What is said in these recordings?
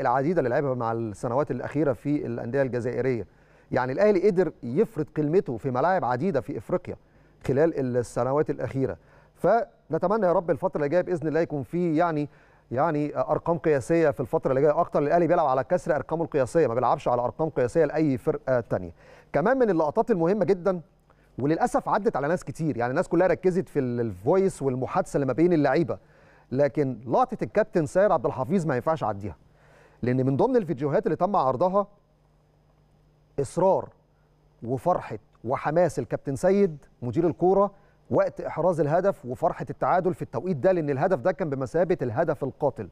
العديده اللي لعبها مع السنوات الاخيره في الانديه الجزائريه يعني الاهلي قدر يفرض قيمته في ملاعب عديده في افريقيا خلال السنوات الاخيره فنتمنى يا رب الفتره اللي جايه باذن الله يكون في يعني يعني ارقام قياسيه في الفتره اللي جايه اكتر الاهلي بيلعب على كسر ارقامه القياسيه ما بيلعبش على ارقام قياسيه لاي فرقه ثانيه كمان من اللقطات المهمه جدا وللاسف عدت على ناس كتير يعني الناس كلها ركزت في الفويس والمحادثه اللي ما بين اللعيبه لكن لقطه الكابتن ساير عبد الحفيظ ما ينفعش اعديها لان من ضمن الفيديوهات اللي تم عرضها اصرار وفرحه وحماس الكابتن سيد مدير الكوره وقت احراز الهدف وفرحه التعادل في التوقيت ده لان الهدف ده كان بمثابه الهدف القاتل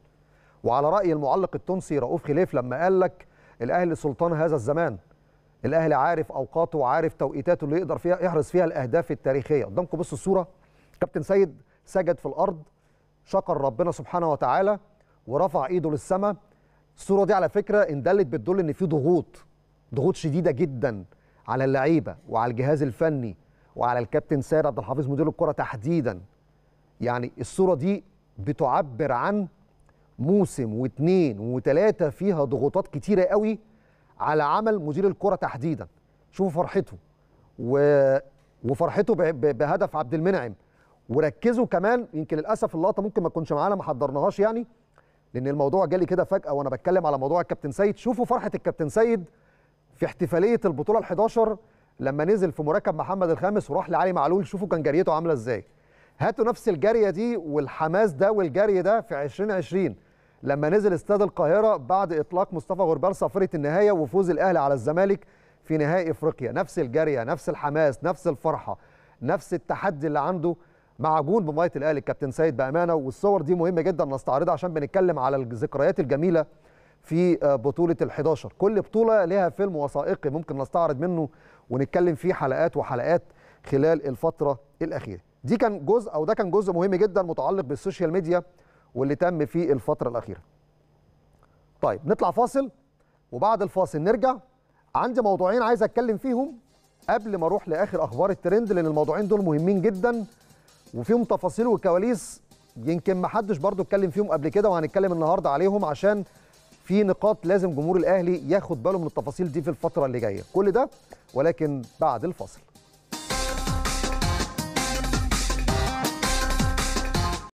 وعلى راي المعلق التونسي رؤوف خليف لما قال لك الاهلي سلطان هذا الزمان الاهلي عارف اوقاته وعارف توقيتاته اللي يقدر فيها يحرز فيها الاهداف التاريخيه قدامكم بصوا الصوره كابتن سيد سجد في الارض شكر ربنا سبحانه وتعالى ورفع ايده للسماء الصوره دي على فكره ان دلت بتدل ان في ضغوط ضغوط شديده جدا على اللعيبه وعلى الجهاز الفني وعلى الكابتن سيد عبد الحفيظ مدير الكره تحديدا يعني الصوره دي بتعبر عن موسم واثنين وثلاثه فيها ضغوطات كتيره قوي على عمل مدير الكره تحديدا شوفوا فرحته و... وفرحته بهدف عبد المنعم وركزوا كمان يمكن للاسف اللقطه ممكن ما تكونش معانا ما حضرناهاش يعني لان الموضوع جالي كده فجاه وانا بتكلم على موضوع الكابتن سيد شوفوا فرحه الكابتن سيد في احتفاليه البطوله ال11 لما نزل في مركب محمد الخامس وراح لعلي معلول شوفوا كان جريته عامله ازاي هاتوا نفس الجاريه دي والحماس ده والجري ده في 2020 لما نزل استاد القاهره بعد اطلاق مصطفى غربال صافره النهايه وفوز الاهلي على الزمالك في نهائي افريقيا نفس الجريه نفس الحماس نفس الفرحه نفس التحدي اللي عنده معجون بميه الاهلي الكابتن سيد بامانه والصور دي مهمه جدا نستعرضها عشان بنتكلم على الذكريات الجميله في آه، بطوله ال11 كل بطوله لها فيلم وثائقي ممكن نستعرض منه ونتكلم فيه حلقات وحلقات خلال الفتره الاخيره دي كان جزء او ده كان جزء مهم جدا متعلق بالسوشيال ميديا واللي تم في الفتره الاخيره طيب نطلع فاصل وبعد الفاصل نرجع عندي موضوعين عايز اتكلم فيهم قبل ما اروح لاخر اخبار الترند لان الموضوعين دول مهمين جدا وفيهم تفاصيل وكواليس يمكن ما حدش برضه اتكلم فيهم قبل كده وهنتكلم النهارده عليهم عشان في نقاط لازم جمهور الاهلي ياخد باله من التفاصيل دي في الفتره اللي جايه كل ده ولكن بعد الفاصل